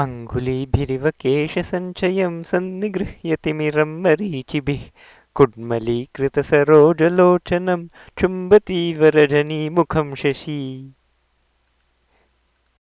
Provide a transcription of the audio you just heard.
अङ्गुलीभिरिवकेशसञ्चयं सन्निगृह्यतिमिरं मरीचिभिः कुड्मलीकृतसरोजलोचनं चुम्बती वरजनीमुखं शशी